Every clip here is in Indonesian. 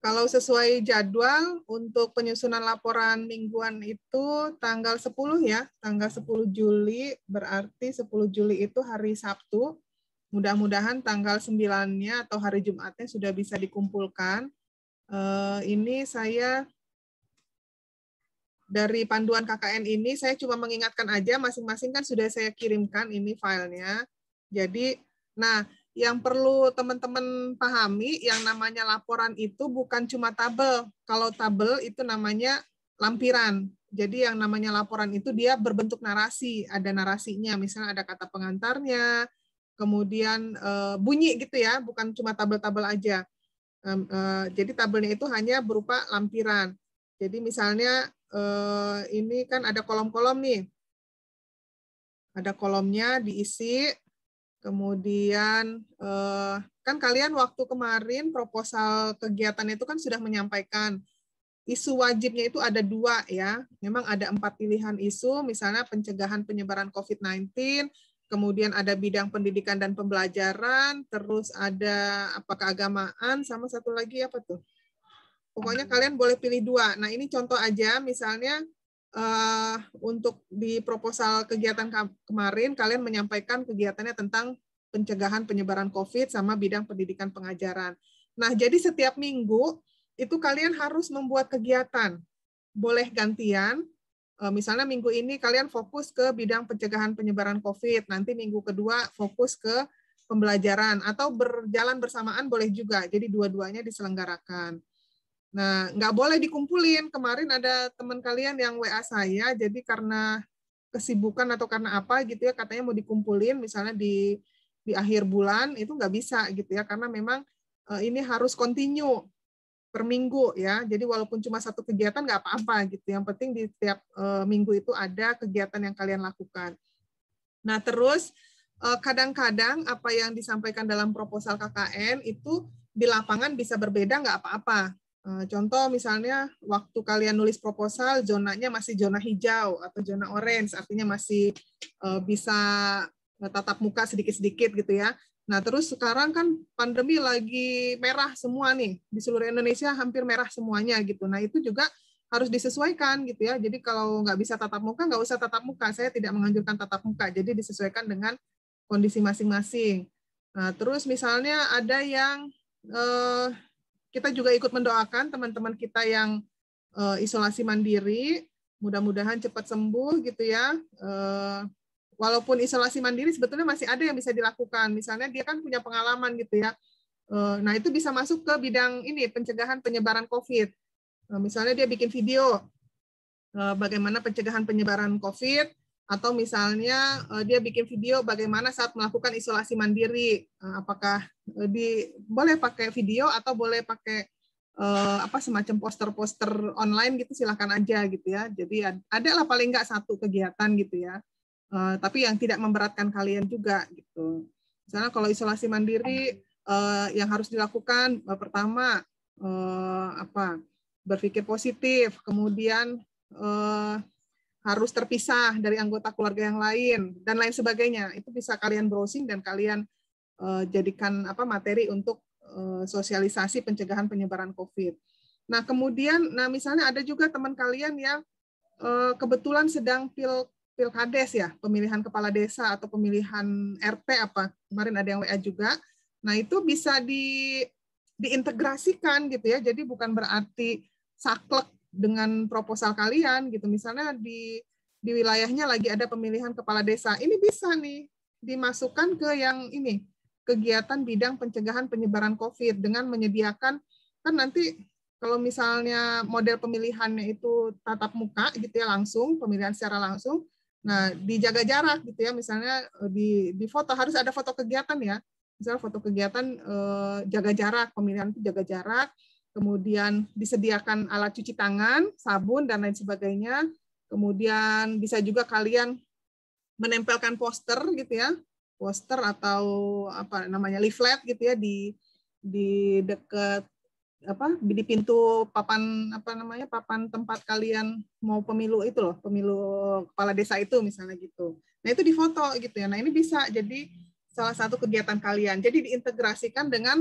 Kalau sesuai jadwal untuk penyusunan laporan mingguan itu tanggal 10 ya, tanggal 10 Juli, berarti 10 Juli itu hari Sabtu. Mudah-mudahan tanggal 9-nya atau hari Jumatnya sudah bisa dikumpulkan. Eh, ini saya dari panduan KKN ini, saya cuma mengingatkan aja, masing-masing kan sudah saya kirimkan ini filenya. Jadi, nah yang perlu teman-teman pahami yang namanya laporan itu bukan cuma tabel. Kalau tabel itu namanya lampiran. Jadi yang namanya laporan itu dia berbentuk narasi, ada narasinya, misalnya ada kata pengantarnya, kemudian eh, bunyi gitu ya, bukan cuma tabel-tabel aja. Eh, jadi tabelnya itu hanya berupa lampiran. Jadi misalnya eh, ini kan ada kolom-kolom nih, ada kolomnya diisi Kemudian eh, kan kalian waktu kemarin proposal kegiatan itu kan sudah menyampaikan isu wajibnya itu ada dua ya. Memang ada empat pilihan isu, misalnya pencegahan penyebaran COVID-19, kemudian ada bidang pendidikan dan pembelajaran, terus ada apa keagamaan, sama satu lagi apa tuh? Pokoknya kalian boleh pilih dua. Nah ini contoh aja, misalnya uh, untuk di proposal kegiatan kemarin kalian menyampaikan kegiatannya tentang pencegahan penyebaran COVID sama bidang pendidikan pengajaran. Nah, jadi setiap minggu itu kalian harus membuat kegiatan. Boleh gantian, eh, misalnya minggu ini kalian fokus ke bidang pencegahan penyebaran COVID, nanti minggu kedua fokus ke pembelajaran atau berjalan bersamaan boleh juga. Jadi dua-duanya diselenggarakan. Nah, nggak boleh dikumpulin. Kemarin ada teman kalian yang WA saya, jadi karena kesibukan atau karena apa gitu ya, katanya mau dikumpulin, misalnya di di akhir bulan itu nggak bisa gitu ya, karena memang eh, ini harus continue per minggu ya. Jadi walaupun cuma satu kegiatan nggak apa-apa gitu. Yang penting di tiap eh, minggu itu ada kegiatan yang kalian lakukan. Nah terus eh, kadang-kadang apa yang disampaikan dalam proposal KKN itu di lapangan bisa berbeda nggak apa-apa Eh, contoh misalnya waktu kalian nulis proposal zonanya masih zona hijau atau zona orange artinya masih eh, bisa eh, tatap muka sedikit-sedikit gitu ya. Nah, terus sekarang kan pandemi lagi merah semua nih di seluruh Indonesia hampir merah semuanya gitu. Nah, itu juga harus disesuaikan gitu ya. Jadi kalau nggak bisa tatap muka, nggak usah tatap muka. Saya tidak menganjurkan tatap muka. Jadi disesuaikan dengan kondisi masing-masing. Nah, terus misalnya ada yang kita juga ikut mendoakan teman-teman kita yang uh, isolasi mandiri, mudah-mudahan cepat sembuh gitu ya. Uh, walaupun isolasi mandiri sebetulnya masih ada yang bisa dilakukan. Misalnya dia kan punya pengalaman gitu ya. Uh, nah itu bisa masuk ke bidang ini pencegahan penyebaran COVID. Uh, misalnya dia bikin video uh, bagaimana pencegahan penyebaran COVID atau misalnya uh, dia bikin video bagaimana saat melakukan isolasi mandiri uh, apakah eh, di boleh pakai video atau boleh pakai uh, apa semacam poster-poster online gitu silahkan aja gitu ya jadi ada lah paling nggak satu kegiatan gitu ya uh, tapi yang tidak memberatkan kalian juga gitu misalnya kalau isolasi mandiri uh, yang harus dilakukan uh, pertama uh, apa berpikir positif kemudian uh, harus terpisah dari anggota keluarga yang lain dan lain sebagainya. Itu bisa kalian browsing dan kalian uh, jadikan apa materi untuk uh, sosialisasi pencegahan penyebaran COVID. Nah, kemudian nah misalnya ada juga teman kalian yang uh, kebetulan sedang pil pilkades ya, pemilihan kepala desa atau pemilihan RT apa. Kemarin ada yang WA juga. Nah, itu bisa di diintegrasikan gitu ya. Jadi bukan berarti saklek dengan proposal kalian gitu misalnya di di wilayahnya lagi ada pemilihan kepala desa ini bisa nih dimasukkan ke yang ini kegiatan bidang pencegahan penyebaran COVID dengan menyediakan kan nanti kalau misalnya model pemilihannya itu tatap muka gitu ya langsung pemilihan secara langsung nah dijaga jarak gitu ya misalnya eh, di di foto harus ada foto kegiatan ya misalnya foto kegiatan eh, jaga jarak pemilihan itu jaga jarak kemudian disediakan alat cuci tangan, sabun, dan lain sebagainya. Kemudian bisa juga kalian menempelkan poster gitu ya, poster atau apa namanya leaflet gitu ya di di dekat apa di pintu papan apa namanya papan tempat kalian mau pemilu itu loh pemilu kepala desa itu misalnya gitu nah itu difoto gitu ya nah ini bisa jadi salah satu kegiatan kalian jadi diintegrasikan dengan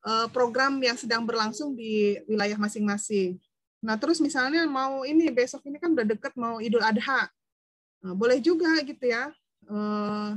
Eh, program yang sedang berlangsung di wilayah masing-masing. Nah, terus misalnya mau ini besok ini kan udah deket mau Idul Adha. Nah, boleh juga gitu ya. Eh,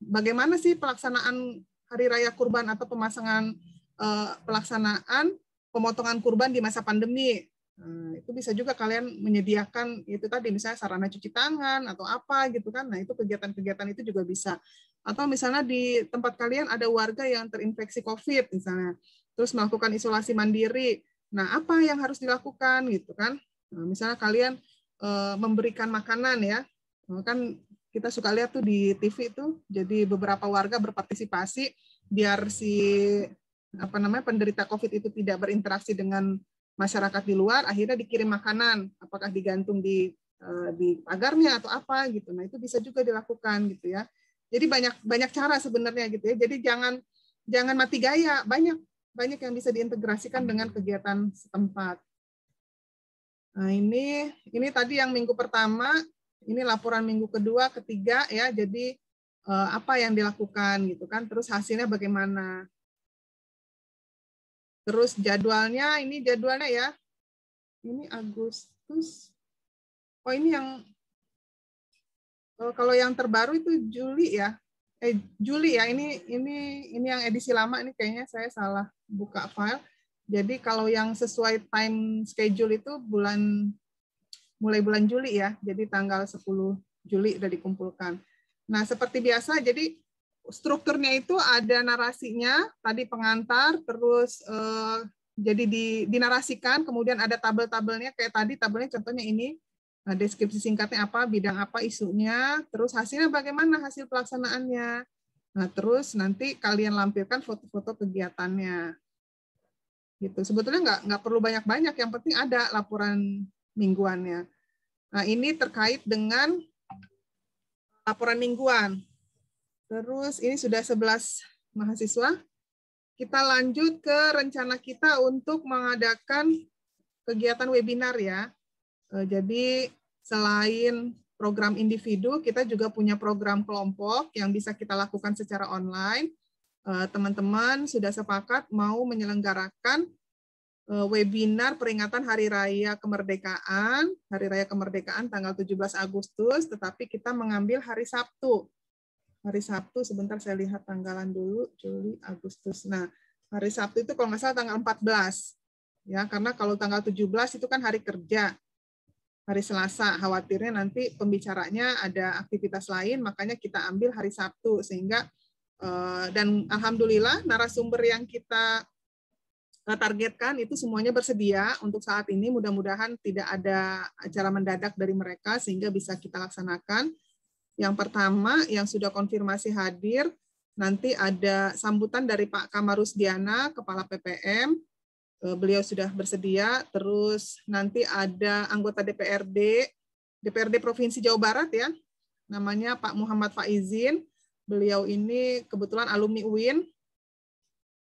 bagaimana sih pelaksanaan hari raya kurban atau pemasangan eh, pelaksanaan pemotongan kurban di masa pandemi? Nah, itu bisa juga kalian menyediakan itu tadi misalnya sarana cuci tangan atau apa gitu kan. Nah, itu kegiatan-kegiatan itu juga bisa atau misalnya di tempat kalian ada warga yang terinfeksi COVID misalnya, terus melakukan isolasi mandiri. Nah, apa yang harus dilakukan gitu kan? Nah, misalnya kalian e, memberikan makanan ya, nah, kan kita suka lihat tuh di TV itu, jadi beberapa warga berpartisipasi biar si apa namanya penderita COVID itu tidak berinteraksi dengan masyarakat di luar, akhirnya dikirim makanan, apakah digantung di eh, di pagarnya atau apa gitu. Nah itu bisa juga dilakukan gitu ya jadi banyak banyak cara sebenarnya gitu ya. Jadi jangan jangan mati gaya, banyak banyak yang bisa diintegrasikan dengan kegiatan setempat. Nah, ini ini tadi yang minggu pertama, ini laporan minggu kedua, ketiga ya. Jadi eh, apa yang dilakukan gitu kan, terus hasilnya bagaimana. Terus jadwalnya, ini jadwalnya ya. Ini Agustus. Oh, ini yang Oh, kalau yang terbaru itu Juli ya. Eh Juli ya. Ini ini ini yang edisi lama ini kayaknya saya salah buka file. Jadi kalau yang sesuai time schedule itu bulan mulai bulan Juli ya. Jadi tanggal 10 Juli sudah dikumpulkan. Nah, seperti biasa jadi strukturnya itu ada narasinya, tadi pengantar, terus eh, jadi dinarasikan, kemudian ada tabel-tabelnya kayak tadi tabelnya contohnya ini Eh, deskripsi singkatnya apa, bidang apa isunya, terus hasilnya bagaimana hasil pelaksanaannya. Nah, terus nanti kalian lampirkan foto-foto kegiatannya. Gitu. Sebetulnya nggak nggak perlu banyak-banyak, yang penting ada laporan mingguannya. Nah, ini terkait dengan laporan mingguan. Terus ini sudah 11 mahasiswa. Kita lanjut ke rencana kita untuk mengadakan kegiatan webinar ya. Eh, jadi selain program individu, kita juga punya program kelompok yang bisa kita lakukan secara online. Eh, teman-teman sudah sepakat mau menyelenggarakan eh, webinar peringatan Hari Raya Kemerdekaan, Hari Raya Kemerdekaan tanggal 17 Agustus, tetapi kita mengambil hari Sabtu. Hari Sabtu, sebentar saya lihat tanggalan dulu, Juli, Agustus. Nah, hari Sabtu itu kalau nggak salah tanggal 14. Ya, karena kalau tanggal 17 itu kan hari kerja hari Selasa. Khawatirnya nanti pembicaranya ada aktivitas lain, makanya kita ambil hari Sabtu sehingga eh, dan alhamdulillah narasumber yang kita eh, targetkan itu semuanya bersedia untuk saat ini mudah-mudahan tidak ada acara mendadak dari mereka sehingga bisa kita laksanakan. Yang pertama yang sudah konfirmasi hadir nanti ada sambutan dari Pak Kamarus Diana, Kepala PPM, Eh, beliau sudah bersedia. Terus nanti ada anggota DPRD, DPRD Provinsi Jawa Barat ya, namanya Pak Muhammad Faizin. Beliau ini kebetulan alumni UIN.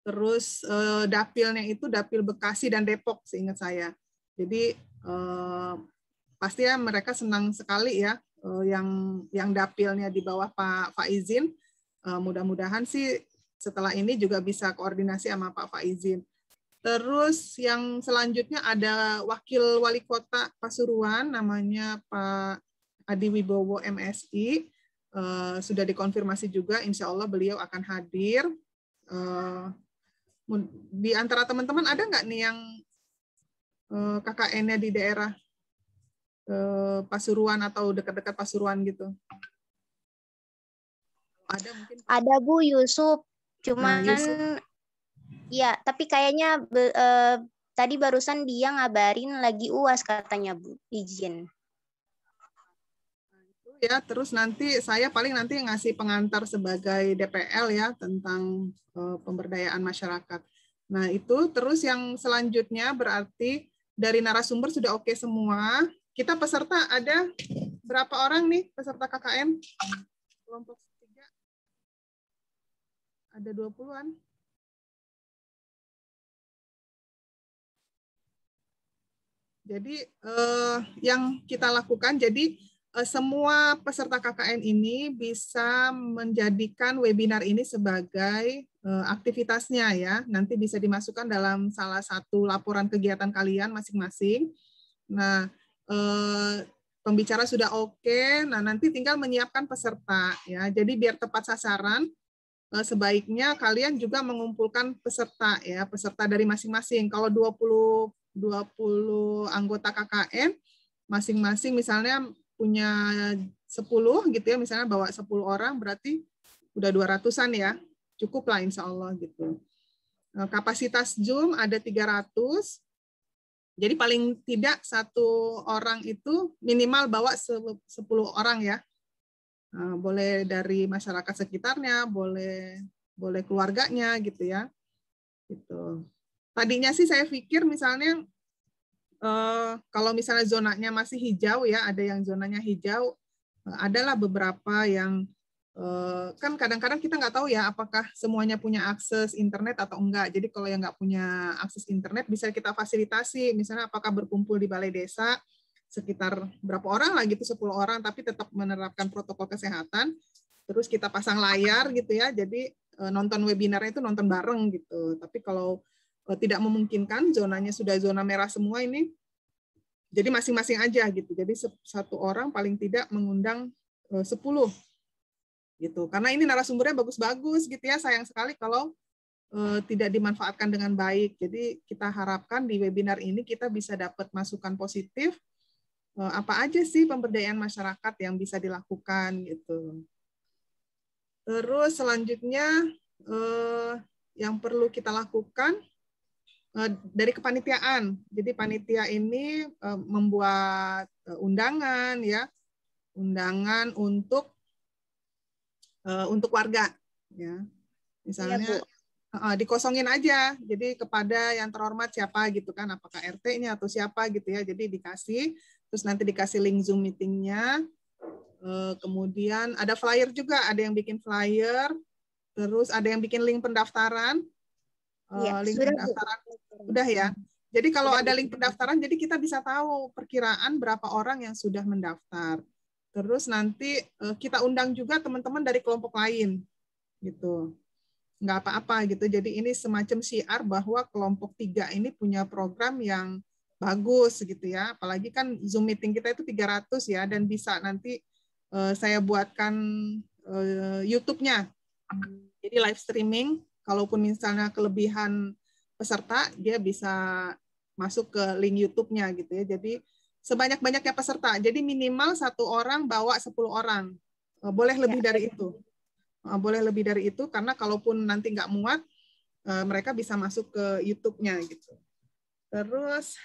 Terus eh, dapilnya itu dapil Bekasi dan Depok, seingat saya. Jadi eh, pastinya mereka senang sekali ya eh, yang yang dapilnya di bawah Pak Faizin. Eh, mudah-mudahan sih setelah ini juga bisa koordinasi sama Pak Faizin. Terus yang selanjutnya ada Wakil Wali Kota Pasuruan, namanya Pak Adi Wibowo MSI. Eh, sudah dikonfirmasi juga, insya Allah beliau akan hadir. Uh, di antara teman-teman ada nggak nih yang eh, KKN-nya di daerah Pasuruan atau dekat-dekat Pasuruan gitu? Ada mungkin. Ada Bu Yusuf, cuman nah, Yusuf. Iya, tapi kayaknya be, eh, tadi barusan dia ngabarin lagi UAS katanya Bu, izin. Ya, terus nanti saya paling nanti ngasih pengantar sebagai DPL ya tentang uh, pemberdayaan masyarakat. Nah, itu terus yang selanjutnya berarti dari narasumber sudah oke okay semua. Kita peserta ada berapa orang nih peserta KKN? Kelompok tiga. Ada 20-an. Jadi eh, yang kita lakukan, jadi eh, semua peserta KKN ini bisa menjadikan webinar ini sebagai eh, aktivitasnya ya. Nanti bisa dimasukkan dalam salah satu laporan kegiatan kalian masing-masing. Nah, eh, pembicara sudah oke. Nah, nanti tinggal menyiapkan peserta ya. Jadi biar tepat sasaran, eh, sebaiknya kalian juga mengumpulkan peserta ya, peserta dari masing-masing. Kalau 20 20 anggota KKN masing-masing misalnya punya 10 gitu ya misalnya bawa 10 orang berarti udah 200-an ya cukup lah insya Allah gitu eh, kapasitas Zoom ada 300 jadi paling tidak satu orang itu minimal bawa 10 orang ya eh, boleh dari masyarakat sekitarnya boleh boleh keluarganya gitu ya gitu Tadinya sih saya pikir misalnya uh, kalau misalnya zonanya masih hijau ya, ada yang zonanya hijau, uh, adalah beberapa yang uh, kan kadang-kadang kita nggak tahu ya apakah semuanya punya akses internet atau enggak. Jadi kalau yang nggak punya akses internet bisa kita fasilitasi, misalnya apakah berkumpul di balai desa sekitar berapa orang lah gitu, 10 orang, tapi tetap menerapkan protokol kesehatan. Terus kita pasang layar gitu ya, jadi nonton webinarnya itu nonton bareng gitu. Tapi kalau Eh, tidak memungkinkan zonanya sudah zona merah semua ini jadi masing-masing aja gitu jadi satu orang paling tidak mengundang eh, sepuluh gitu karena ini narasumbernya bagus-bagus gitu ya sayang sekali kalau eh, tidak dimanfaatkan dengan baik. Jadi kita harapkan di webinar ini kita bisa dapat masukan positif apa aja sih pemberdayaan masyarakat yang bisa dilakukan gitu. Terus selanjutnya yang perlu kita lakukan Eh, dari kepanitiaan. Jadi panitia ini eh, membuat eh, undangan ya, undangan untuk untuk warga ya. Misalnya ya, dikosongin aja. Jadi kepada yang terhormat siapa gitu kan, apakah rt ini atau siapa gitu ya. Jadi dikasih, terus nanti dikasih link Zoom meetingnya. kemudian ada flyer juga, ada yang bikin flyer, terus ada yang bikin link pendaftaran. Iya, link pendaftaran. Udah ya. Hmm. Jadi kalau ada link pendaftaran, jadi kita bisa tahu perkiraan berapa orang yang sudah mendaftar. Terus nanti eh, kita undang juga teman-teman dari kelompok lain, gitu. Nggak apa-apa gitu. Jadi ini semacam siar bahwa kelompok tiga ini punya program yang bagus gitu ya. Apalagi kan Zoom meeting kita itu 300 ya, dan bisa nanti eh, saya buatkan eh, YouTube-nya. Jadi live streaming, kalaupun misalnya kelebihan peserta dia bisa masuk ke link YouTube-nya gitu ya. Jadi sebanyak-banyaknya peserta. Jadi minimal satu orang bawa 10 orang. Eh, boleh lebih ya. dari itu. Eh, boleh lebih dari itu karena kalaupun nanti nggak muat eh, mereka bisa masuk ke YouTube-nya gitu. Terus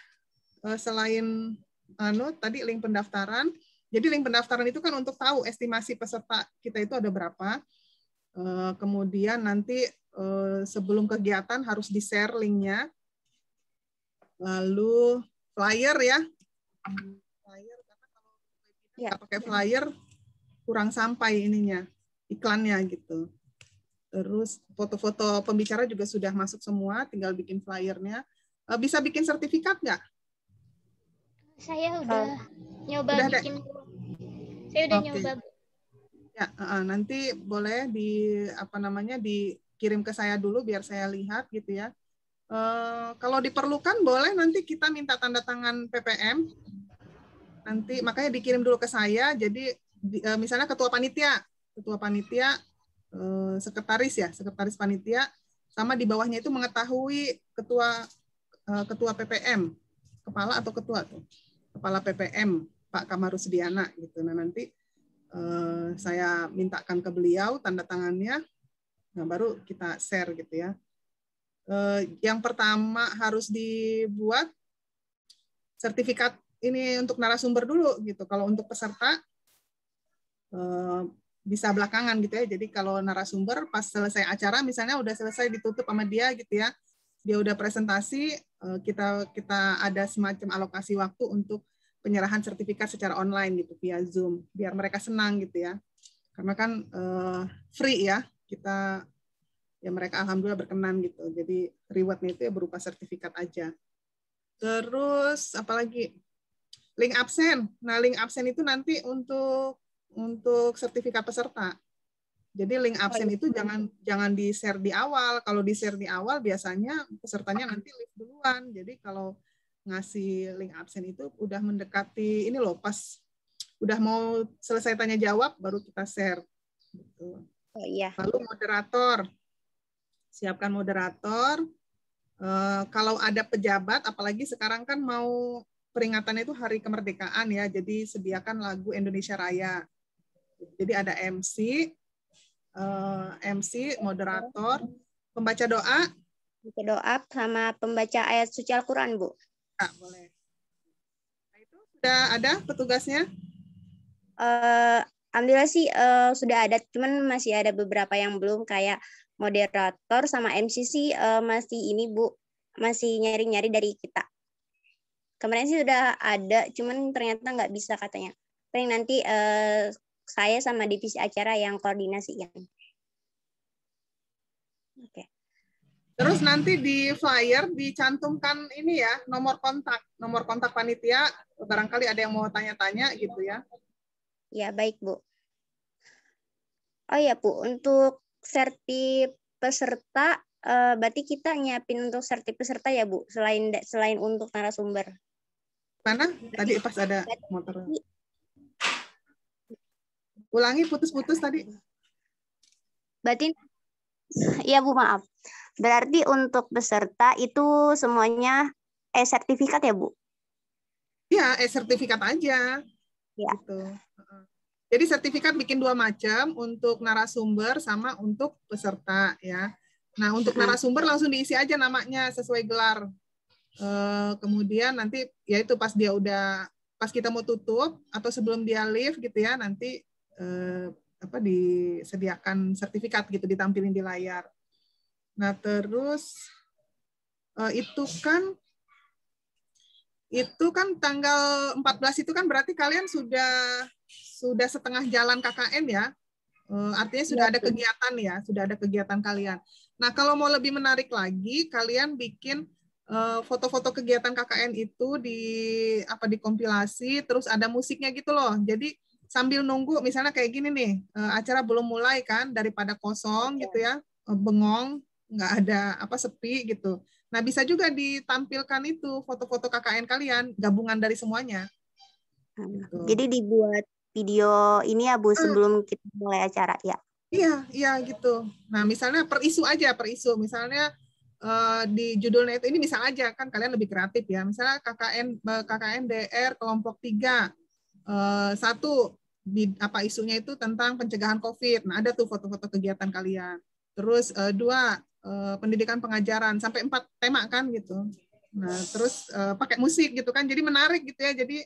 selain anu tadi link pendaftaran, jadi link pendaftaran itu kan untuk tahu estimasi peserta kita itu ada berapa. Kemudian nanti Eh, sebelum kegiatan harus di-share linknya. Lalu flyer ya. Flyer karena kalau kita ya. pakai flyer kurang sampai ininya iklannya gitu. Terus foto-foto pembicara juga sudah masuk semua, tinggal bikin flyernya. Eh, bisa bikin sertifikat nggak? Saya udah nyoba udah bikin. Saya udah okay. nyoba. Ya, eh, nanti boleh di apa namanya di kirim ke saya dulu biar saya lihat gitu ya. Uh, kalau diperlukan boleh nanti kita minta tanda tangan PPM. Nanti makanya dikirim dulu ke saya. Jadi di, uh, misalnya ketua panitia, ketua panitia, uh, sekretaris ya, sekretaris panitia, sama di bawahnya itu mengetahui ketua ketua PPM, kepala atau ketua tuh, kepala PPM Pak Kamarus Diana gitu. Nah nanti saya mintakan ke beliau tanda tangannya Nah, baru kita share gitu ya. Eh, yang pertama harus dibuat sertifikat ini untuk narasumber dulu gitu. Kalau untuk peserta eh, bisa belakangan gitu ya. Jadi kalau narasumber pas selesai acara misalnya udah selesai ditutup sama dia gitu ya. Dia udah presentasi, eh, kita kita ada semacam alokasi waktu untuk penyerahan sertifikat secara online gitu via Zoom biar mereka senang gitu ya. Karena kan free ya kita ya mereka alhamdulillah berkenan gitu. Jadi rewardnya itu ya berupa sertifikat aja. Terus apalagi link absen. Nah, link absen itu nanti untuk untuk sertifikat peserta. Jadi link absen oh, iya. itu jangan jangan di share di awal. Kalau di share di awal biasanya pesertanya nanti leave duluan. Jadi kalau ngasih link absen itu udah mendekati ini loh pas udah mau selesai tanya jawab baru kita share. Gitu. Oh, iya. Lalu moderator. Siapkan moderator. Uh, kalau ada pejabat, apalagi sekarang kan mau peringatannya itu hari kemerdekaan ya, jadi sediakan lagu Indonesia Raya. Jadi ada MC, uh, eh, MC, moderator, pembaca doa. Pembaca doa sama pembaca ayat suci Al-Quran, Bu. Ya, boleh. Nah, itu sudah ada petugasnya? Uh, alhamdulillah sih uh, sudah ada, cuman masih ada beberapa yang belum kayak moderator sama MC sih uh, masih ini Bu, masih nyari-nyari dari kita. Kemarin sih sudah ada, cuman ternyata nggak bisa katanya. Paling nanti uh, saya sama divisi acara yang koordinasi yang. Oke. Okay. Terus nanti di flyer dicantumkan ini ya, nomor kontak, nomor kontak panitia, barangkali ada yang mau tanya-tanya gitu ya. Ya, baik Bu. Oh iya Bu, untuk serti peserta uh, berarti kita nyiapin untuk serti peserta ya Bu, selain selain untuk narasumber. Mana? Tadi pas ada motor. Ulangi putus-putus tadi. Berarti Iya, Bu, maaf. Berarti untuk peserta itu semuanya e-sertifikat ya Bu? Iya, e-sertifikat aja. Iya. Gitu. Jadi sertifikat bikin dua macam untuk narasumber sama untuk peserta ya. Nah untuk hmm. narasumber langsung diisi aja namanya sesuai gelar. Eh, kemudian nanti ya itu pas dia udah pas kita mau tutup atau sebelum dia leave gitu ya nanti eh, apa disediakan sertifikat gitu ditampilin di layar. Nah terus eh, itu kan itu kan tanggal 14 itu kan berarti kalian sudah sudah setengah jalan KKN ya. Eh, artinya sudah ya, ada kegiatan ya, sudah ada kegiatan kalian. Nah, kalau mau lebih menarik lagi, kalian bikin eh, foto-foto kegiatan KKN itu di apa dikompilasi, terus ada musiknya gitu loh. Jadi sambil nunggu, misalnya kayak gini nih, eh, acara belum mulai kan, daripada kosong iya. gitu ya, bengong, nggak ada apa sepi gitu. Nah, bisa juga ditampilkan itu foto-foto KKN kalian, gabungan dari semuanya. Nah, gitu. Jadi dibuat video ini ya Bu hmm. sebelum hmm. kita mulai acara ya. Iya, iya gitu. Nah, misalnya per isu aja, per isu. Misalnya eh, di judulnya itu ini misal aja kan kalian lebih kreatif ya. Misalnya KKN eh, KKNDR kelompok 3 eh, satu di, apa isunya itu tentang pencegahan COVID. Nah, ada tuh foto-foto kegiatan kalian. Terus dua pendidikan pengajaran sampai empat tema kan gitu. Nah, terus pakai musik gitu kan. Jadi menarik gitu ya. Jadi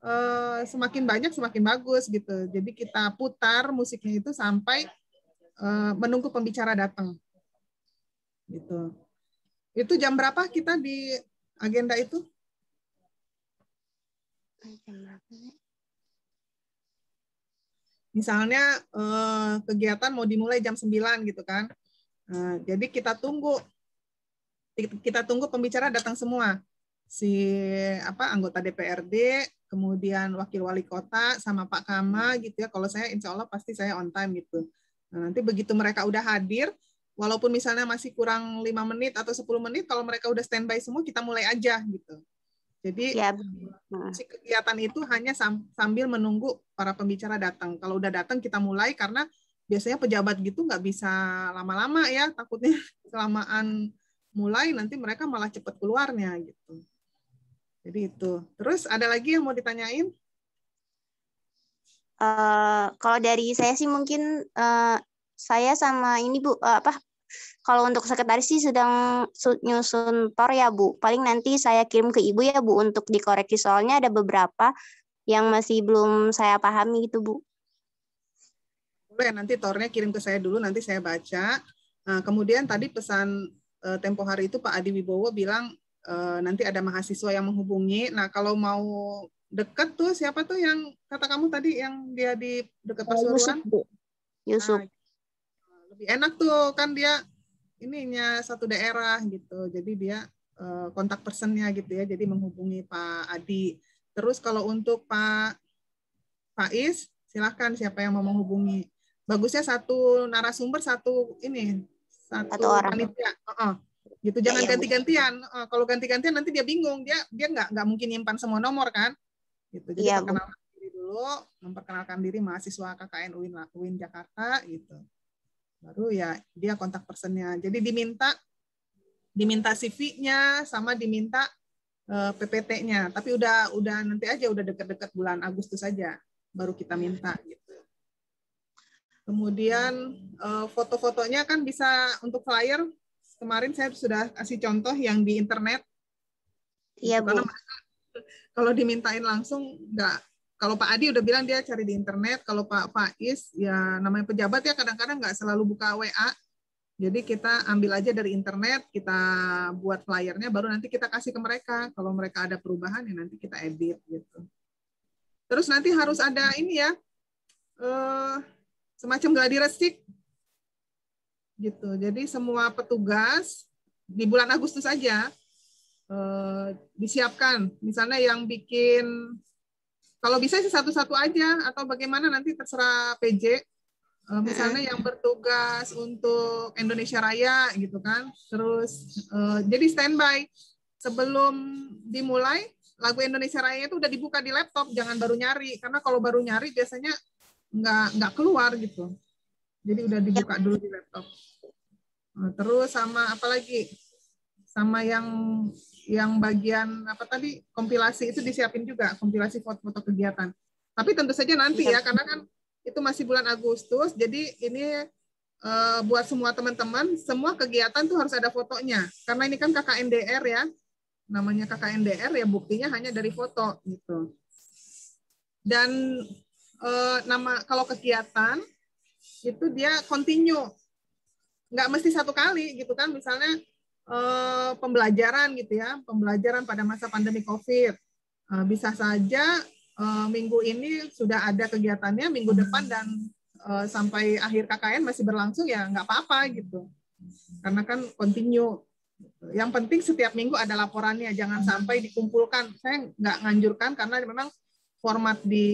Eh, semakin banyak semakin bagus gitu. Jadi kita putar musiknya itu sampai eh, menunggu pembicara datang. Gitu. Itu jam berapa kita di agenda itu? Misalnya eh, kegiatan mau dimulai jam 9 gitu kan. jadi kita tunggu kita tunggu pembicara datang semua. Si apa anggota DPRD, kemudian wakil wali kota sama Pak Kama gitu ya. Kalau saya insya Allah pasti saya on time gitu. Nah, nanti begitu mereka udah hadir, walaupun misalnya masih kurang lima menit atau 10 menit, kalau mereka udah standby semua, kita mulai aja gitu. Jadi ya, nah. si kegiatan itu hanya sambil menunggu para pembicara datang. Kalau udah datang kita mulai karena biasanya pejabat gitu nggak bisa lama-lama ya, takutnya kelamaan mulai nanti mereka malah cepat keluarnya gitu. Jadi itu. Terus ada lagi yang mau ditanyain? Uh, kalau dari saya sih mungkin uh, saya sama ini bu uh, apa? Kalau untuk sekretaris sih sedang nyusun tor ya bu. Paling nanti saya kirim ke ibu ya bu untuk dikoreksi soalnya ada beberapa yang masih belum saya pahami itu bu. Boleh nanti tornya kirim ke saya dulu nanti saya baca. Nah, kemudian tadi pesan tempo hari itu Pak Adi Wibowo bilang Eh, nanti ada mahasiswa yang menghubungi. Nah, kalau mau deket tuh siapa tuh yang kata kamu tadi yang dia di dekat Pasuruan? Yusuf. Yusuf. Nah, iya. lebih enak tuh kan dia ininya satu daerah gitu. Jadi dia eh, kontak personnya gitu ya. Jadi menghubungi Pak Adi. Terus kalau untuk Pak Faiz, silahkan siapa yang mau menghubungi. Bagusnya satu narasumber, satu ini, satu, satu orang. panitia. Uh -uh gitu iya, jangan iya, ganti-gantian uh, kalau ganti-gantian nanti dia bingung dia dia nggak nggak mungkin nyimpan semua nomor kan gitu jadi ya, perkenalkan diri dulu memperkenalkan diri mahasiswa KKN UIN UIN Jakarta gitu baru ya dia kontak personnya jadi diminta diminta CV-nya sama diminta eh, PPT-nya tapi udah udah nanti aja udah deket-deket bulan Agustus saja baru kita minta gitu kemudian eh, foto-fotonya kan bisa untuk flyer Kemarin saya sudah kasih contoh yang di internet. Iya, Bu. Karena kalau dimintain langsung nggak kalau Pak Adi udah bilang dia cari di internet, kalau Pak Faiz ya namanya pejabat ya kadang-kadang nggak selalu buka WA. Jadi kita ambil aja dari internet, kita buat flyernya, baru nanti kita kasih ke mereka. Kalau mereka ada perubahan ya nanti kita edit gitu. Terus nanti harus ada ini ya, eh, semacam gladi resik gitu. Jadi semua petugas di bulan Agustus saja eh, disiapkan. Misalnya yang bikin kalau bisa sih satu-satu aja atau bagaimana nanti terserah PJ. Eh, misalnya yang bertugas untuk Indonesia Raya gitu kan. Terus eh, jadi standby sebelum dimulai lagu Indonesia Raya itu udah dibuka di laptop, jangan baru nyari karena kalau baru nyari biasanya nggak nggak keluar gitu. Jadi udah dibuka dulu di laptop. Eh, terus sama apa lagi sama yang yang bagian apa tadi kompilasi itu disiapin juga kompilasi foto-foto kegiatan tapi tentu saja nanti ya iya. karena kan itu masih bulan Agustus jadi ini e, buat semua teman-teman semua kegiatan tuh harus ada fotonya karena ini kan KKNDR ya namanya KKNDR ya buktinya hanya dari foto gitu dan e, nama kalau kegiatan itu dia continue nggak mesti satu kali gitu kan misalnya eh, pembelajaran gitu ya pembelajaran pada masa pandemi covid eh, bisa saja eh, minggu ini sudah ada kegiatannya minggu depan dan eh, sampai akhir KKN masih berlangsung ya nggak apa-apa gitu karena kan continue yang penting setiap minggu ada laporannya jangan sampai dikumpulkan saya nggak nganjurkan karena memang format di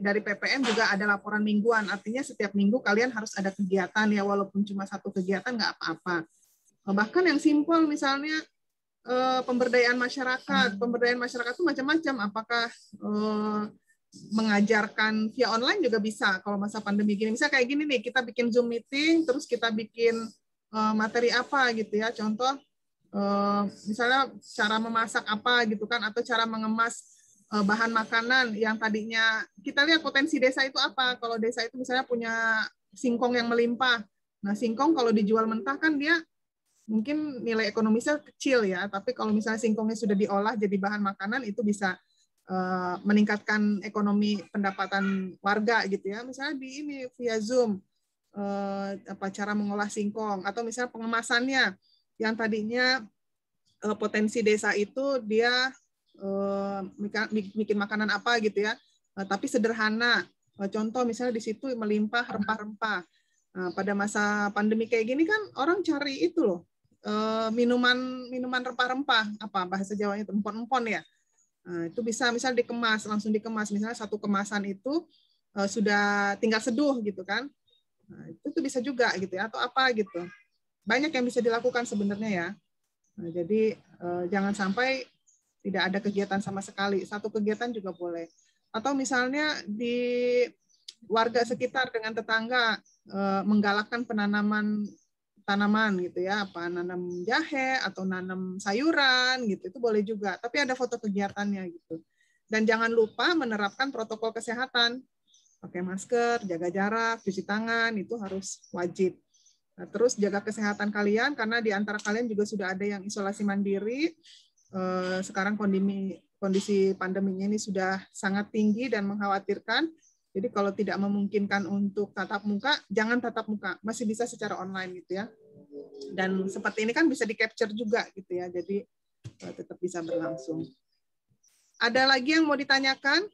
dari PPM juga ada laporan mingguan. Artinya setiap minggu kalian harus ada kegiatan ya, walaupun cuma satu kegiatan nggak apa-apa. Bahkan yang simpel misalnya eh, pemberdayaan masyarakat. Pemberdayaan masyarakat itu macam-macam. Apakah eh, mengajarkan via online juga bisa kalau masa pandemi gini. misalnya kayak gini nih, kita bikin Zoom meeting, terus kita bikin eh, materi apa gitu ya. Contoh, misalnya cara memasak apa gitu kan, atau cara mengemas Eh, bahan makanan yang tadinya kita lihat potensi desa itu apa. Kalau desa itu misalnya punya singkong yang melimpah. Nah, singkong kalau dijual mentah kan dia mungkin nilai ekonomisnya kecil ya, tapi kalau misalnya singkongnya sudah diolah jadi bahan makanan itu bisa eh, meningkatkan ekonomi pendapatan warga gitu ya. Misalnya di ini via Zoom eh, apa cara mengolah singkong atau misalnya pengemasannya yang tadinya potensi desa itu dia Eh, bikin makanan apa gitu ya, eh, tapi sederhana. Eh, contoh misalnya di situ melimpah rempah-rempah. Nah, pada masa pandemi kayak gini kan orang cari itu loh minuman minuman rempah-rempah apa bahasa Jawanya itu empon-empon ya. Nah, itu bisa misal dikemas langsung dikemas misalnya satu kemasan itu sudah tinggal seduh gitu kan. Nah, itu tuh bisa juga gitu ya atau apa gitu. Banyak yang bisa dilakukan sebenarnya ya. Nah, jadi jangan sampai tidak ada kegiatan sama sekali satu kegiatan juga boleh atau misalnya di warga sekitar dengan tetangga eh, menggalakkan penanaman tanaman gitu ya apa nanam jahe atau nanam sayuran gitu itu boleh juga tapi ada foto kegiatannya gitu dan jangan lupa menerapkan protokol kesehatan pakai masker jaga jarak cuci tangan itu harus wajib nah, terus jaga kesehatan kalian karena di antara kalian juga sudah ada yang isolasi mandiri Eh, sekarang kondisi kondisi pandeminya ini sudah sangat tinggi dan mengkhawatirkan. Jadi kalau tidak memungkinkan untuk tatap muka, jangan tatap muka, masih bisa secara online gitu ya. Dan seperti ini kan bisa di capture juga gitu ya. Jadi eh, tetap bisa berlangsung. Ada lagi yang mau ditanyakan?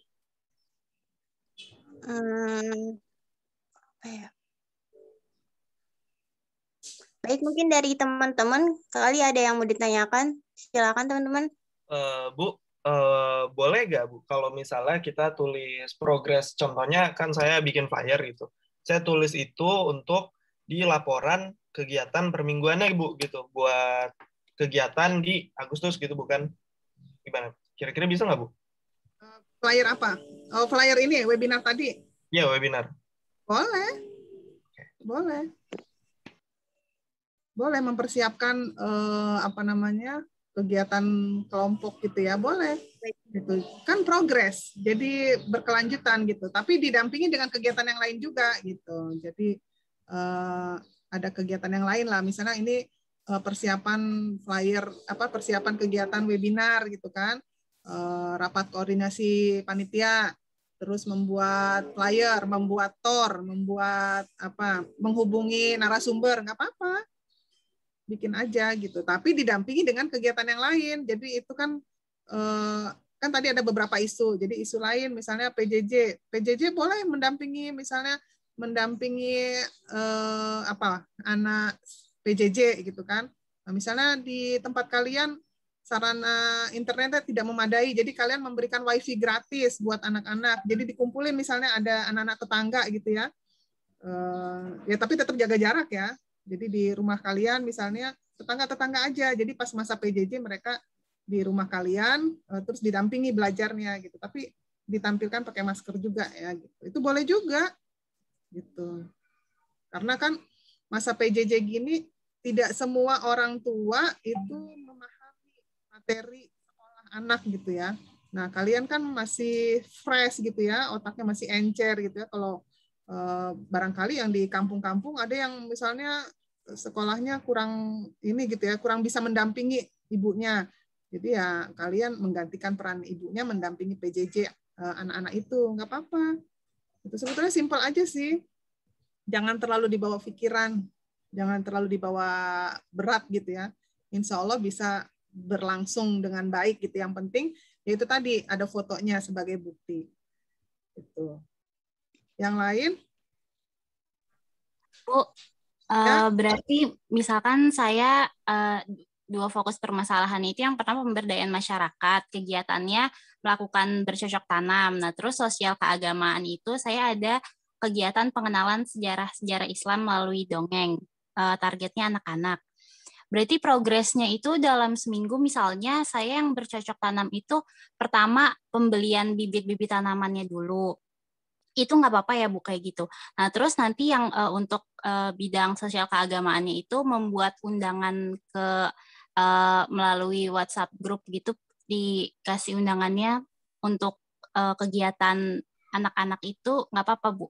Eh, ya. Baik, mungkin dari teman-teman kali ada yang mau ditanyakan. Silakan teman-teman. Uh, Bu, uh, boleh nggak Bu kalau misalnya kita tulis progres, contohnya kan saya bikin flyer gitu. Saya tulis itu untuk di laporan kegiatan permingguannya Bu gitu buat kegiatan di Agustus gitu bukan gimana kira-kira bisa nggak Bu? Eh, flyer apa? Oh flyer ini ya, webinar tadi? Iya webinar. Boleh, boleh, boleh mempersiapkan eh, apa namanya kegiatan kelompok gitu ya boleh gitu kan progres jadi berkelanjutan gitu tapi didampingi dengan kegiatan yang lain juga gitu jadi uh, ada kegiatan yang lain lah misalnya ini uh, persiapan flyer apa persiapan kegiatan webinar gitu kan uh, rapat koordinasi panitia terus membuat flyer membuat tor membuat apa menghubungi narasumber nggak apa-apa bikin aja gitu. Tapi didampingi dengan kegiatan yang lain. Jadi itu kan eh, kan tadi ada beberapa isu. Jadi isu lain misalnya PJJ. PJJ boleh mendampingi misalnya mendampingi eh, apa anak PJJ gitu kan. Nah, misalnya di tempat kalian sarana internetnya tidak memadai, jadi kalian memberikan wifi gratis buat anak-anak. Jadi dikumpulin misalnya ada anak-anak tetangga gitu ya. Uh, ya tapi tetap jaga jarak ya. Jadi di rumah kalian misalnya tetangga-tetangga aja. Jadi pas masa PJJ mereka di rumah kalian eh, terus didampingi belajarnya gitu. Tapi ditampilkan pakai masker juga ya gitu. Itu boleh juga gitu. Karena kan masa PJJ gini tidak semua orang tua itu memahami materi sekolah anak gitu ya. Nah, kalian kan masih fresh gitu ya, otaknya masih encer gitu ya. Kalau eh, barangkali yang di kampung-kampung ada yang misalnya sekolahnya kurang ini gitu ya, kurang bisa mendampingi ibunya. Jadi ya kalian menggantikan peran ibunya mendampingi PJJ eh, anak-anak itu, nggak apa-apa. Itu sebetulnya simpel aja sih. Jangan terlalu dibawa pikiran, jangan terlalu dibawa berat gitu ya. Insya Allah bisa berlangsung dengan baik gitu. Yang penting yaitu tadi ada fotonya sebagai bukti. Itu. Yang lain? Bu, Nah, eh, berarti misalkan saya uh, dua fokus permasalahan itu yang pertama pemberdayaan masyarakat kegiatannya melakukan bercocok tanam nah terus sosial keagamaan itu saya ada kegiatan pengenalan sejarah sejarah Islam melalui dongeng uh, targetnya anak-anak berarti progresnya itu dalam seminggu misalnya saya yang bercocok tanam itu pertama pembelian bibit-bibit tanamannya dulu itu nggak apa-apa ya bu kayak gitu. Nah terus nanti yang uh, untuk uh, bidang sosial keagamaannya itu membuat undangan ke uh, melalui WhatsApp grup gitu dikasih undangannya untuk uh, kegiatan anak-anak itu nggak apa-apa bu.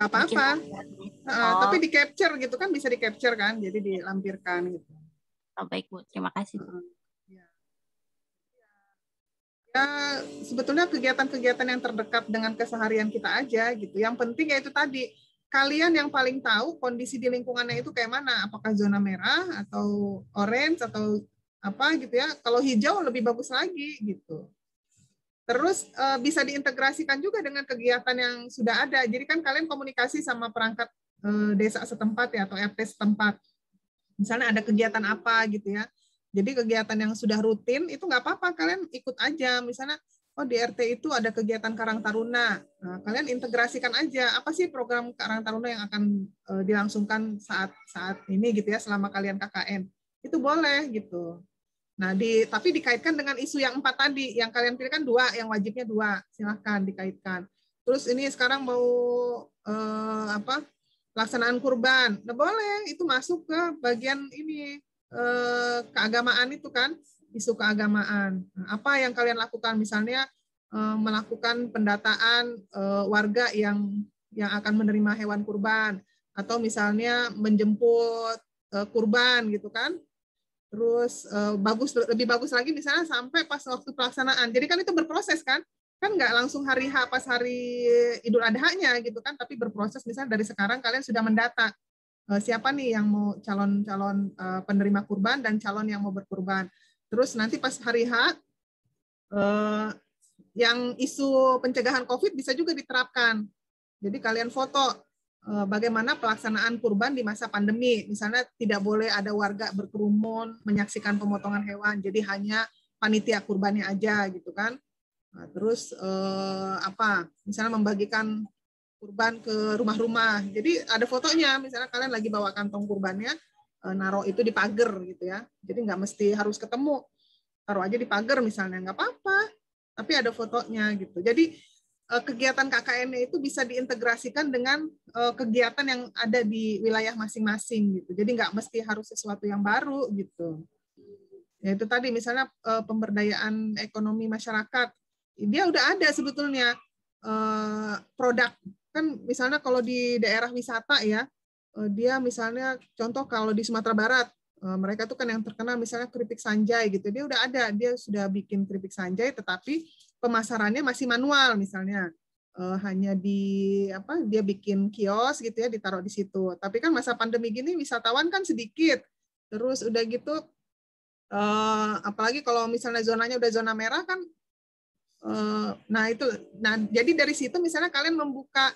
Nggak apa-apa. Uh, oh. Tapi di capture gitu kan bisa di capture kan, jadi dilampirkan gitu. Oh, baik bu, terima kasih. Uh ya sebetulnya kegiatan-kegiatan yang terdekat dengan keseharian kita aja gitu. Yang penting yaitu tadi kalian yang paling tahu kondisi di lingkungannya itu kayak mana, apakah zona merah atau orange atau apa gitu ya. Kalau hijau lebih bagus lagi gitu. Terus eh, bisa diintegrasikan juga dengan kegiatan yang sudah ada. Jadi kan kalian komunikasi sama perangkat eh, desa setempat ya atau RT setempat. Misalnya ada kegiatan apa gitu ya jadi kegiatan yang sudah rutin itu nggak apa-apa kalian ikut aja. Misalnya oh di RT itu ada kegiatan Karang Taruna. Nah, kalian integrasikan aja apa sih program Karang Taruna yang akan uh, dilangsungkan saat saat ini gitu ya selama kalian KKN. Itu boleh gitu. Nah, di tapi dikaitkan dengan isu yang empat tadi, yang kalian pilihkan dua, yang wajibnya dua, silahkan dikaitkan. Terus ini sekarang mau eh, apa? Pelaksanaan kurban, nah boleh itu masuk ke bagian ini Eh, keagamaan itu kan, isu keagamaan. Nah, apa yang kalian lakukan? Misalnya eh, melakukan pendataan eh, warga yang yang akan menerima hewan kurban atau misalnya menjemput kurban gitu kan. Terus bagus lebih bagus lagi misalnya sampai pas waktu pelaksanaan. Jadi kan itu berproses kan? kan nggak langsung hari H pas hari Idul Adha-nya gitu kan, tapi berproses misalnya dari sekarang kalian sudah mendata Eh, siapa nih yang mau calon-calon eh, penerima kurban dan calon yang mau berkurban. Terus nanti pas hari H eh, yang isu pencegahan COVID bisa juga diterapkan. Jadi kalian foto bagaimana pelaksanaan kurban di masa pandemi. Misalnya tidak boleh ada warga berkerumun menyaksikan pemotongan hewan. Jadi hanya panitia kurbannya aja gitu kan. Nah, terus apa? Misalnya membagikan kurban ke rumah-rumah. Jadi ada fotonya, misalnya kalian lagi bawa kantong kurbannya, eh, naruh itu di pagar gitu ya. Jadi nggak mesti harus ketemu, taruh aja di pagar misalnya nggak apa-apa. Tapi ada fotonya gitu. Jadi eh, kegiatan KKN itu bisa diintegrasikan dengan eh, kegiatan yang ada di wilayah masing-masing gitu. Jadi nggak mesti harus sesuatu yang baru gitu. Ya itu tadi misalnya pemberdayaan ekonomi masyarakat dia udah ada sebetulnya produk kan misalnya kalau di daerah wisata ya eh, dia misalnya contoh kalau di Sumatera Barat eh, mereka tuh kan yang terkenal misalnya keripik sanjai gitu dia udah ada dia sudah bikin keripik sanjai tetapi pemasarannya masih manual misalnya eh, hanya di apa dia bikin kios gitu ya ditaruh di situ tapi kan masa pandemi gini wisatawan kan sedikit terus udah gitu apalagi kalau misalnya zonanya udah zona merah kan Eh, nah itu, nah jadi dari situ misalnya kalian membuka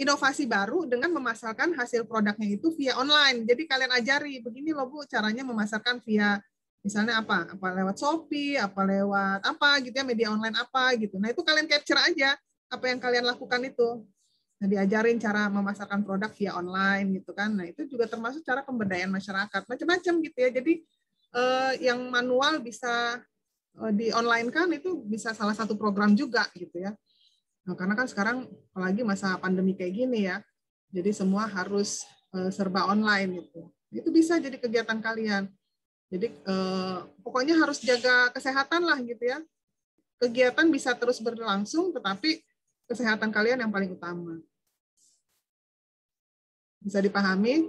inovasi baru dengan memasarkan hasil produknya itu via online. Jadi kalian ajari begini loh bu caranya memasarkan via misalnya apa, apa lewat Shopee, apa lewat apa gitu ya media online apa gitu. Nah itu kalian capture aja apa yang kalian lakukan itu. Nah, diajarin cara memasarkan produk via online gitu kan. Nah, itu juga termasuk cara pemberdayaan masyarakat. Macam-macam gitu ya. Jadi eh, yang manual bisa Eh, di online kan itu bisa salah satu program juga gitu ya. Nah, karena kan sekarang apalagi masa pandemi kayak gini ya, jadi semua harus eh, serba online gitu. Itu bisa jadi kegiatan kalian. Jadi eh, pokoknya harus jaga kesehatan lah gitu ya. Kegiatan bisa terus berlangsung, tetapi kesehatan kalian yang paling utama. Bisa dipahami?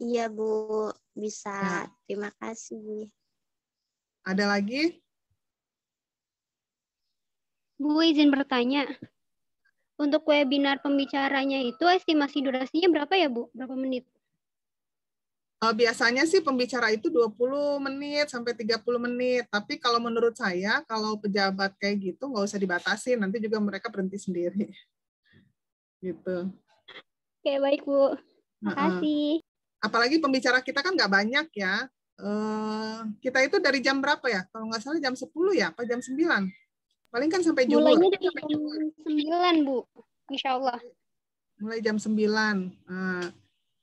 Iya Bu, bisa. Nah. Terima kasih. Ada lagi? Bu izin bertanya. Untuk webinar pembicaranya itu estimasi durasinya berapa ya Bu? Berapa menit? Eh, biasanya sih pembicara itu 20 menit sampai 30 menit. Tapi kalau menurut saya, kalau pejabat kayak gitu nggak usah dibatasi. Nanti juga mereka berhenti sendiri. Gitu. Oke, baik Bu. Makasih. Apalagi pembicara kita kan nggak banyak ya. Eh, kita itu dari jam berapa ya? Kalau nggak salah jam 10 ya, atau jam 9? Paling kan sampai zuhur. Mulainya dari jam 9, Bu. Insya Allah. Mulai jam 9. Uh, eh,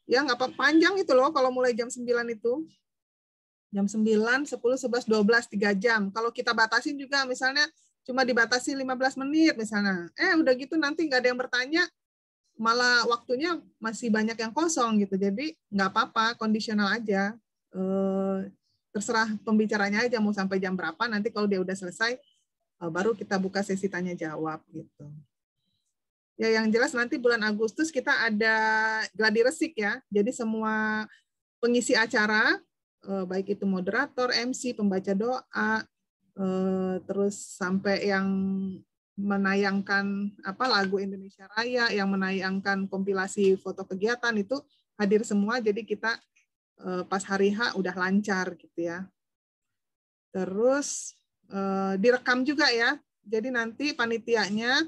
ya nggak apa panjang itu loh kalau mulai jam 9 itu. Jam 9, 10, 11, 12, 3 jam. Kalau kita batasin juga misalnya cuma dibatasi 15 menit misalnya. Eh udah gitu nanti nggak ada yang bertanya, malah waktunya masih banyak yang kosong gitu. Jadi nggak apa-apa, kondisional aja. Eh, terserah pembicaranya aja mau sampai jam berapa nanti kalau dia udah selesai eh, baru kita buka sesi tanya jawab gitu ya yang jelas nanti bulan Agustus kita ada gladi resik ya jadi semua pengisi acara eh, baik itu moderator MC pembaca doa terus sampai yang menayangkan apa lagu Indonesia Raya yang menayangkan kompilasi foto kegiatan itu hadir semua jadi kita Eh, pas hari H udah lancar gitu ya. Terus eh, direkam juga ya. Jadi nanti panitianya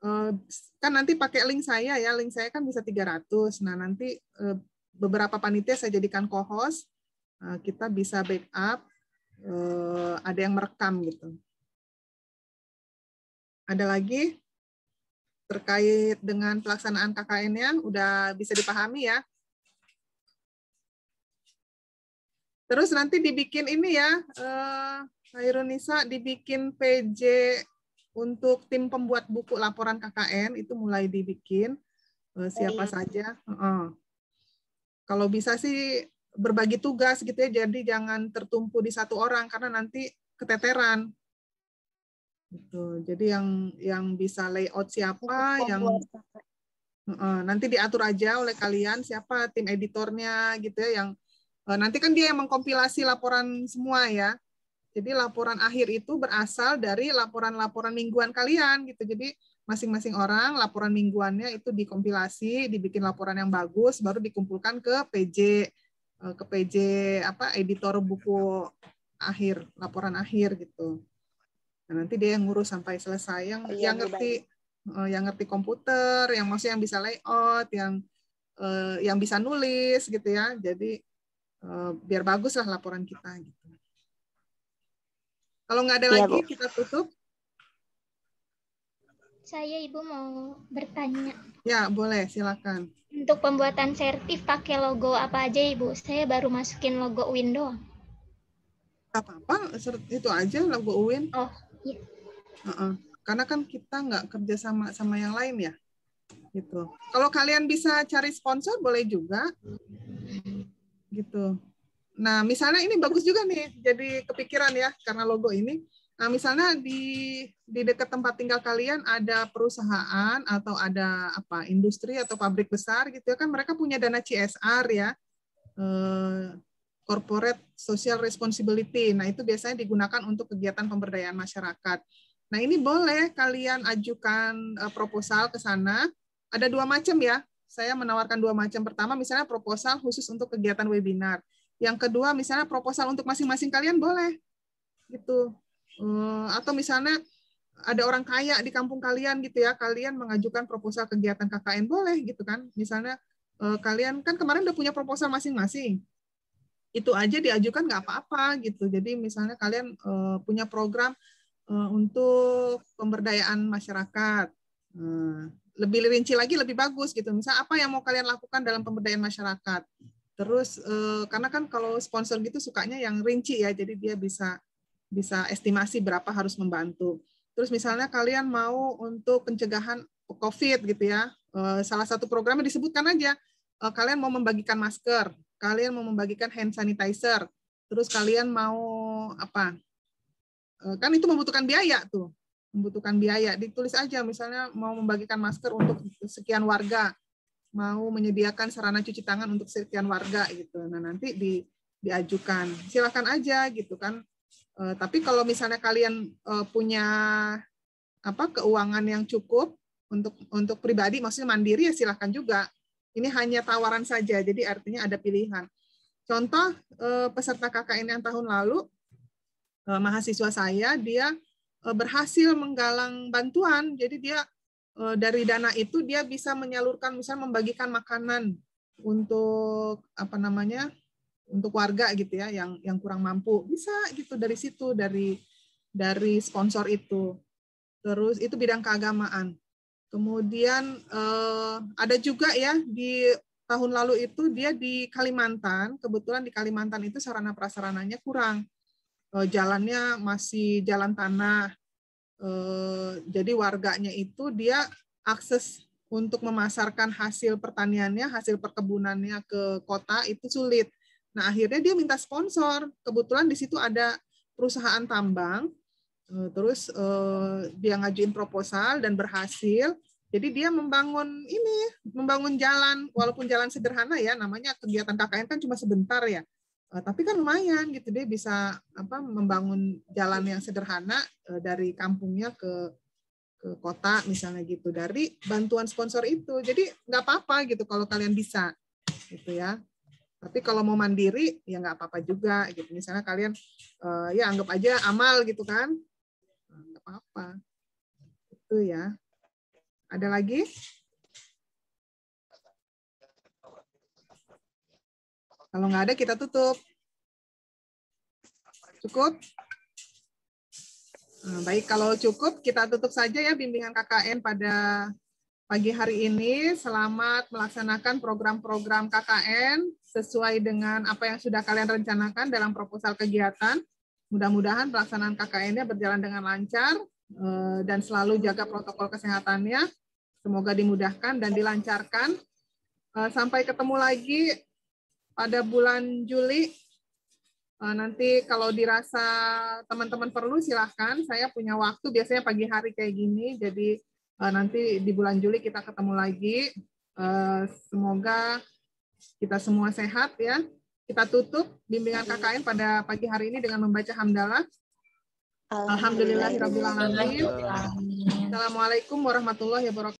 eh, kan nanti pakai link saya ya, link saya kan bisa 300. Nah, nanti beberapa panitia saya jadikan co-host, kita bisa backup ada yang merekam gitu. Ada lagi terkait dengan pelaksanaan KKN-nya udah bisa dipahami ya. Terus nanti dibikin ini ya, uh, Hairunisa dibikin PJ untuk tim pembuat buku laporan KKN itu mulai dibikin uh, siapa oh, iya. saja. -uh. kalau bisa sih berbagi tugas gitu ya, jadi jangan tertumpu di satu orang karena nanti keteteran. Gitu. Jadi yang yang bisa layout siapa, yang nanti diatur aja oleh kalian siapa tim editornya gitu ya yang Eh, nanti kan dia yang mengkompilasi laporan semua ya. Jadi laporan akhir itu berasal dari laporan-laporan mingguan kalian gitu. Jadi masing-masing orang laporan mingguannya itu dikompilasi, dibikin laporan yang bagus, baru dikumpulkan ke PJ eh, ke PJ apa editor buku akhir laporan akhir gitu. Nah, nanti dia yang ngurus sampai selesai yang oh, yang ngerti baik. Eh, yang ngerti komputer, yang maksudnya yang bisa layout, yang yang bisa nulis gitu ya. Jadi Eh, biar bagus lah laporan kita gitu. Kalau nggak ada ya, lagi Bu. kita tutup. Saya Ibu mau bertanya. Ya, boleh, silakan. Untuk pembuatan sertif pakai logo apa aja Ibu? Saya baru masukin logo Win doang. Apa-apa, itu aja logo Win. Oh, iya. Uh -uh. Karena kan kita nggak kerja sama sama yang lain ya. Gitu. Kalau kalian bisa cari sponsor boleh juga gitu. Nah, misalnya ini bagus juga nih, jadi kepikiran ya karena logo ini. Nah, misalnya di di dekat tempat tinggal kalian ada perusahaan atau ada apa industri atau pabrik besar gitu ya kan mereka punya dana CSR ya. Eh, corporate social responsibility. Nah, itu biasanya digunakan untuk kegiatan pemberdayaan masyarakat. Nah, ini boleh kalian ajukan eh, proposal ke sana. Ada dua macam ya saya menawarkan dua macam. Pertama, misalnya proposal khusus untuk kegiatan webinar. Yang kedua, misalnya proposal untuk masing-masing kalian boleh, gitu. Eh, atau misalnya ada orang kaya di kampung kalian gitu ya, kalian mengajukan proposal kegiatan KKN boleh gitu kan. Misalnya eh, kalian kan kemarin udah punya proposal masing-masing, itu aja diajukan nggak apa-apa gitu. Jadi misalnya kalian eh, punya program untuk pemberdayaan masyarakat, nah, lebih rinci lagi lebih bagus gitu. Misalnya apa yang mau kalian lakukan dalam pemberdayaan masyarakat. Terus eh, karena kan kalau sponsor gitu sukanya yang rinci ya, jadi dia bisa bisa estimasi berapa harus membantu. Terus misalnya kalian mau untuk pencegahan COVID gitu ya, eh, salah satu programnya disebutkan aja eh, kalian mau membagikan masker, kalian mau membagikan hand sanitizer, terus kalian mau apa? Eh, kan itu membutuhkan biaya tuh membutuhkan biaya. Ditulis aja misalnya mau membagikan masker untuk sekian warga, mau menyediakan sarana cuci tangan untuk sekian warga gitu. Nah, nanti di diajukan. silahkan aja gitu kan. E, tapi kalau misalnya kalian e, punya apa keuangan yang cukup untuk untuk pribadi maksudnya mandiri ya silahkan juga. Ini hanya tawaran saja, jadi artinya ada pilihan. Contoh e, peserta KKN yang tahun lalu mahasiswa saya dia Eh, berhasil menggalang bantuan, jadi dia eh, dari dana itu dia bisa menyalurkan misalnya membagikan makanan untuk apa namanya untuk warga gitu ya yang yang kurang mampu bisa gitu dari situ dari dari sponsor itu terus itu bidang keagamaan kemudian eh, ada juga ya di tahun lalu itu dia di Kalimantan kebetulan di Kalimantan itu sarana prasarananya kurang Eh, jalannya masih jalan tanah. Eh, jadi warganya itu dia akses untuk memasarkan hasil pertaniannya, hasil perkebunannya ke kota itu sulit. Nah akhirnya dia minta sponsor. Kebetulan di situ ada perusahaan tambang, eh, terus dia ngajuin proposal dan berhasil. Jadi dia membangun ini, membangun jalan, walaupun jalan sederhana ya, namanya kegiatan KKN kan cuma sebentar ya. Eh, tapi kan lumayan gitu deh bisa apa membangun jalan yang sederhana eh, dari kampungnya ke ke kota misalnya gitu dari bantuan sponsor itu jadi nggak apa-apa gitu kalau kalian bisa gitu ya tapi kalau mau mandiri ya nggak apa-apa juga gitu misalnya kalian eh, ya anggap aja amal gitu kan nggak apa-apa itu ya ada lagi Kalau nggak ada kita tutup. Cukup? Nah, baik, kalau cukup kita tutup saja ya bimbingan KKN pada pagi hari ini. Selamat melaksanakan program-program KKN sesuai dengan apa yang sudah kalian rencanakan dalam proposal kegiatan. Mudah-mudahan pelaksanaan KKN-nya berjalan dengan lancar eh, dan selalu jaga protokol kesehatannya. Semoga dimudahkan dan dilancarkan. Eh, sampai ketemu lagi pada bulan Juli eh, nanti kalau dirasa teman-teman perlu silahkan saya punya waktu biasanya pagi hari kayak gini jadi eh, nanti di bulan Juli kita ketemu lagi eh, semoga kita semua sehat ya kita tutup bimbingan KKN pada pagi hari ini dengan membaca hamdalah Alhamdulillahirrahmanirrahim. Alhamdulillah. Assalamualaikum warahmatullahi wabarakatuh.